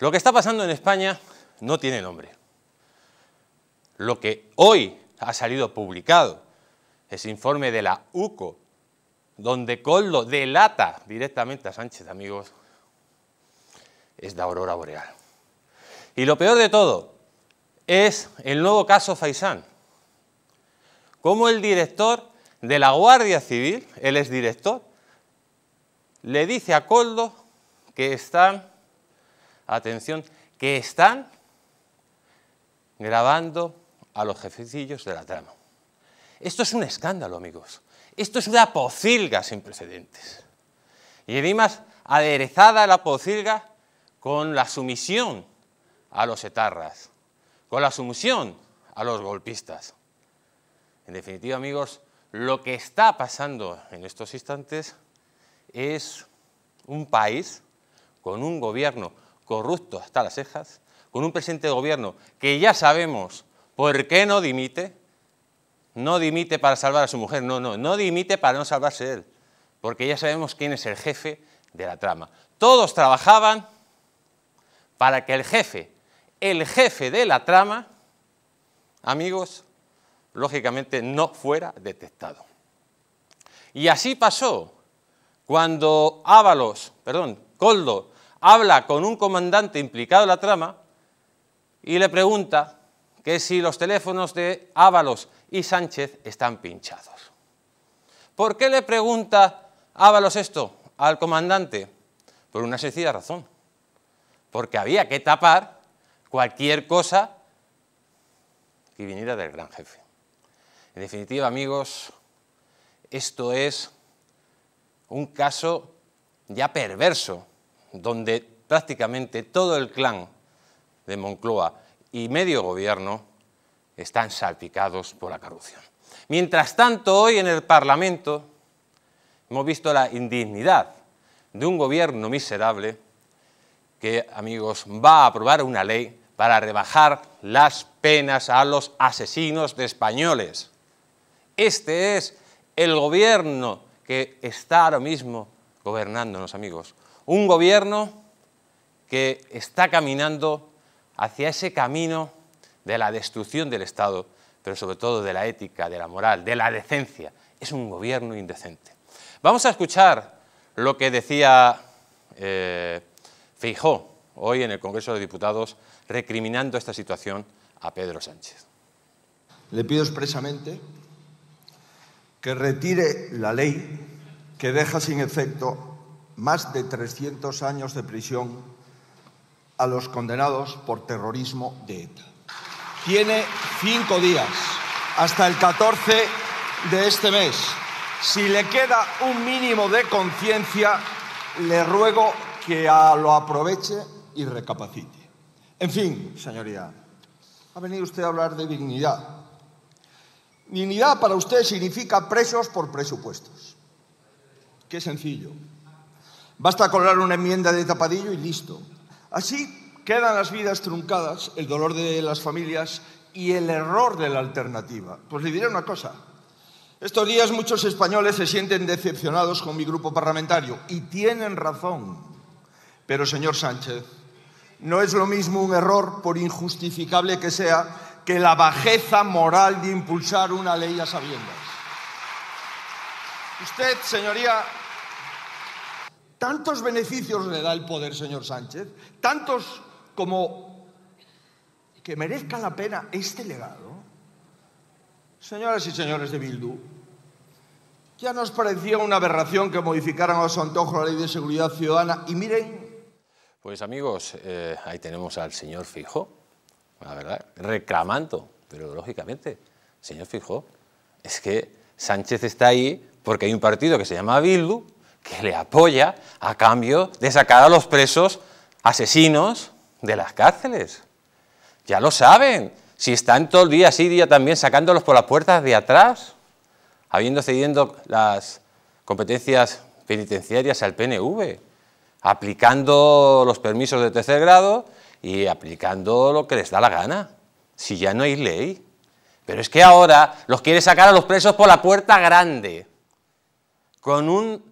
Lo que está pasando en España no tiene nombre. Lo que hoy ha salido publicado, ese informe de la UCO, donde Coldo delata directamente a Sánchez, amigos, es de aurora boreal. Y lo peor de todo es el nuevo caso Faisán. Cómo el director de la Guardia Civil, él es director, le dice a Coldo que están atención, que están grabando a los jefecillos de la trama. Esto es un escándalo, amigos. Esto es una pocilga sin precedentes. Y además, aderezada la pocilga con la sumisión a los etarras, con la sumisión a los golpistas. En definitiva, amigos, lo que está pasando en estos instantes es un país con un gobierno corrupto hasta las cejas, con un presidente de gobierno que ya sabemos por qué no dimite, no dimite para salvar a su mujer, no, no, no dimite para no salvarse él, porque ya sabemos quién es el jefe de la trama. Todos trabajaban para que el jefe, el jefe de la trama, amigos, lógicamente no fuera detectado. Y así pasó cuando Ábalos, perdón, Coldo habla con un comandante implicado en la trama y le pregunta que si los teléfonos de Ábalos y Sánchez están pinchados. ¿Por qué le pregunta Ábalos esto al comandante? Por una sencilla razón. Porque había que tapar cualquier cosa que viniera del gran jefe. En definitiva, amigos, esto es un caso ya perverso donde prácticamente todo el clan de Moncloa y medio gobierno están salpicados por la corrupción. Mientras tanto, hoy en el Parlamento hemos visto la indignidad de un gobierno miserable que, amigos, va a aprobar una ley para rebajar las penas a los asesinos de españoles. Este es el gobierno que está ahora mismo gobernándonos, amigos. Un gobierno que está caminando hacia ese camino de la destrucción del Estado, pero sobre todo de la ética, de la moral, de la decencia. Es un gobierno indecente. Vamos a escuchar lo que decía eh, Feijó hoy en el Congreso de Diputados recriminando esta situación a Pedro Sánchez. Le pido expresamente que retire la ley que deja sin efecto más de 300 años de prisión a los condenados por terrorismo de ETA. Tiene cinco días, hasta el 14 de este mes. Si le queda un mínimo de conciencia, le ruego que lo aproveche y recapacite. En fin, señoría, ha venido usted a hablar de dignidad. Dignidad para usted significa presos por presupuestos. Qué sencillo. Basta colar una enmienda de tapadillo y listo. Así quedan las vidas truncadas, el dolor de las familias y el error de la alternativa. Pues le diré una cosa. Estos días muchos españoles se sienten decepcionados con mi grupo parlamentario y tienen razón. Pero, señor Sánchez, no es lo mismo un error, por injustificable que sea, que la bajeza moral de impulsar una ley a sabiendas. Usted, señoría, Tantos beneficios le da el poder, señor Sánchez, tantos como que merezca la pena este legado. Señoras y señores de Bildu, ya nos parecía una aberración que modificaran a su antojo la ley de seguridad ciudadana y miren... Pues amigos, eh, ahí tenemos al señor Fijo, la verdad, reclamando, pero lógicamente, señor Fijo, es que Sánchez está ahí porque hay un partido que se llama Bildu que le apoya a cambio de sacar a los presos asesinos de las cárceles. Ya lo saben, si están todo el día así, día también sacándolos por las puertas de atrás, habiendo cedido las competencias penitenciarias al PNV, aplicando los permisos de tercer grado y aplicando lo que les da la gana, si ya no hay ley. Pero es que ahora los quiere sacar a los presos por la puerta grande, con un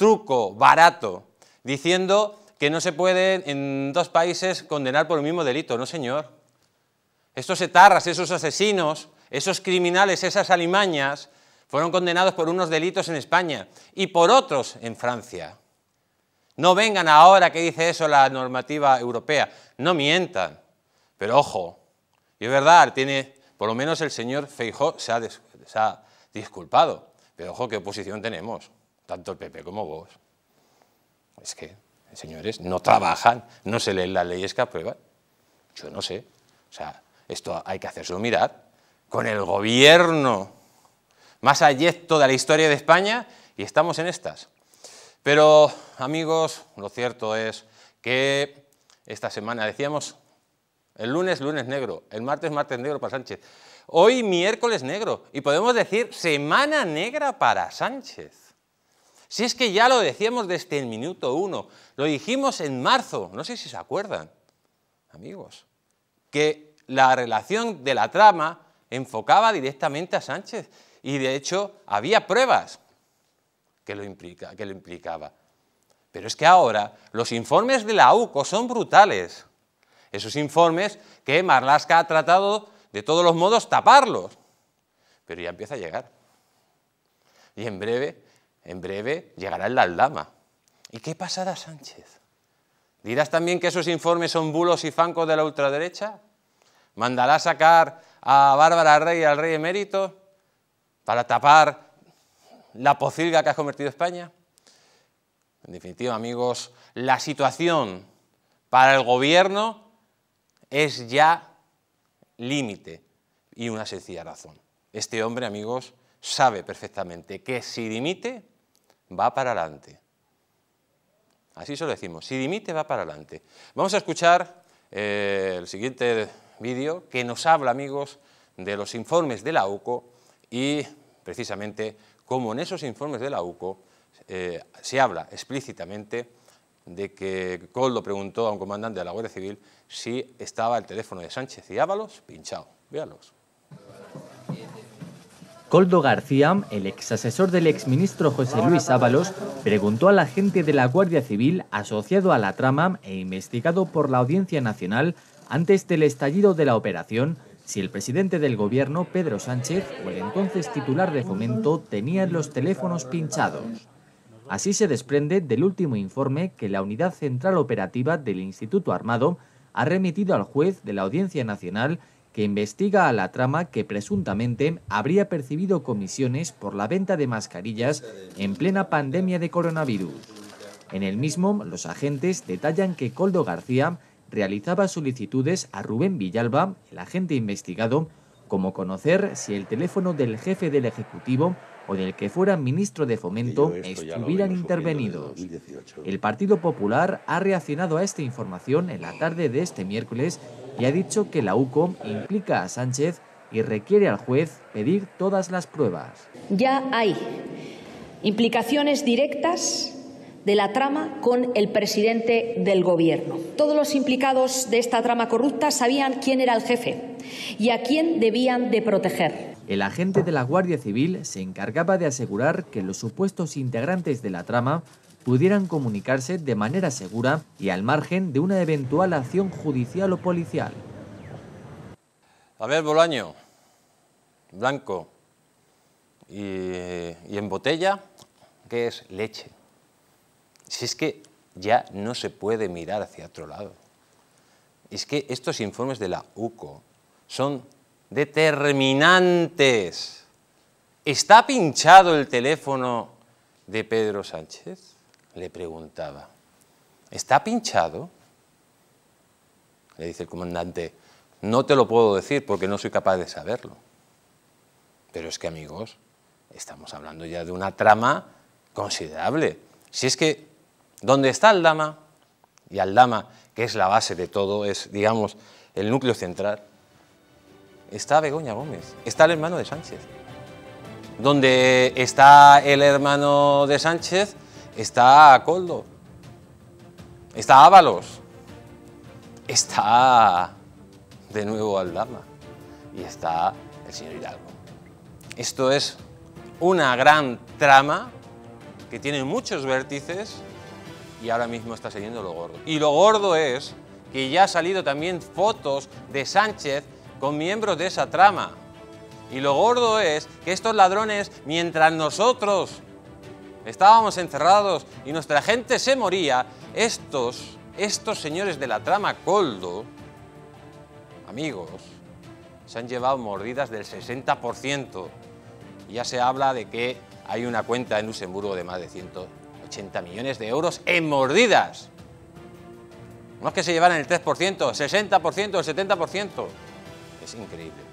truco barato, diciendo que no se puede en dos países condenar por el mismo delito. No, señor. Estos etarras, esos asesinos, esos criminales, esas alimañas, fueron condenados por unos delitos en España y por otros en Francia. No vengan ahora que dice eso la normativa europea, no mientan. Pero ojo, y es verdad, tiene, por lo menos el señor Feijó se ha, se ha disculpado, pero ojo qué oposición tenemos tanto el PP como vos. Es que, señores, no trabajan, no se leen las leyes que aprueban. Yo no sé. O sea, esto hay que hacerse mirar con el gobierno más allá de la historia de España y estamos en estas. Pero, amigos, lo cierto es que esta semana decíamos el lunes, lunes negro, el martes, martes negro para Sánchez, hoy miércoles negro y podemos decir semana negra para Sánchez. Si es que ya lo decíamos desde el minuto uno, lo dijimos en marzo, no sé si se acuerdan, amigos, que la relación de la trama enfocaba directamente a Sánchez y de hecho había pruebas que lo, que implicaba. Pero es que ahora los informes de la UCO son brutales. Esos informes que Marlaska ha tratado de todos los modos taparlos. Pero ya empieza a llegar. Y en breve en breve llegará el Aldama. ¿Y qué pasará, Sánchez? ¿Dirás también que esos informes son bulos y zancos de la ultraderecha? ¿Mandará sacar a Bárbara Rey y al rey emérito para tapar la pocilga que ha convertido España? En definitiva, amigos, la situación para el gobierno es ya límite y una sencilla razón. Este hombre, amigos, sabe perfectamente que si limite va para adelante. Así se lo decimos, si dimite va para adelante. Vamos a escuchar eh, el siguiente vídeo que nos habla, amigos, de los informes de la UCO y precisamente cómo en esos informes de la UCO eh, se habla explícitamente de que Coldo preguntó a un comandante de la Guardia Civil si estaba el teléfono de Sánchez y Ábalos pinchado. véalos Coldo García, el ex asesor del exministro José Luis Ábalos, preguntó al agente de la Guardia Civil asociado a la trama e investigado por la Audiencia Nacional antes del estallido de la operación si el presidente del gobierno, Pedro Sánchez, o el entonces titular de fomento tenían los teléfonos pinchados. Así se desprende del último informe que la Unidad Central Operativa del Instituto Armado ha remitido al juez de la Audiencia Nacional que investiga a la trama que presuntamente habría percibido comisiones por la venta de mascarillas en plena pandemia de coronavirus. En el mismo, los agentes detallan que Coldo García realizaba solicitudes a Rubén Villalba, el agente investigado, como conocer si el teléfono del jefe del Ejecutivo o del que fuera ministro de Fomento estuvieran intervenidos. El Partido Popular ha reaccionado a esta información en la tarde de este miércoles y ha dicho que la UCOM implica a Sánchez y requiere al juez pedir todas las pruebas. Ya hay implicaciones directas de la trama con el presidente del Gobierno. Todos los implicados de esta trama corrupta sabían quién era el jefe y a quién debían de proteger. El agente de la Guardia Civil se encargaba de asegurar que los supuestos integrantes de la trama pudieran comunicarse de manera segura y al margen de una eventual acción judicial o policial. A ver, Bolaño, blanco y, en botella, ...que es leche? Si es que ya no se puede mirar hacia otro lado. Es que estos informes de la UCO son determinantes. ¿Está pinchado el teléfono de Pedro Sánchez? le preguntaba, ¿está pinchado? Le dice el comandante, no te lo puedo decir porque no soy capaz de saberlo. Pero es que, amigos, estamos hablando ya de una trama considerable. Si es que, ¿dónde está el Dama, y al Dama, que es la base de todo, es, digamos, el núcleo central, está Begoña Gómez, está el hermano de Sánchez. ¿Dónde está el hermano de Sánchez, está Coldo, está Ábalos, está de nuevo Aldama y está el señor Hidalgo. Esto es una gran trama que tiene muchos vértices y ahora mismo está saliendo lo gordo. Y lo gordo es que ya ha salido también fotos de Sánchez con miembros de esa trama. Y lo gordo es que estos ladrones, mientras nosotros estábamos encerrados y nuestra gente se moría, estos, estos señores de la trama Coldo, amigos, se han llevado mordidas del 60%. ya se habla de que hay una cuenta en Luxemburgo de más de 180 millones de euros en mordidas. No es que se llevaran el 3%, 60%, el 70%. Es increíble.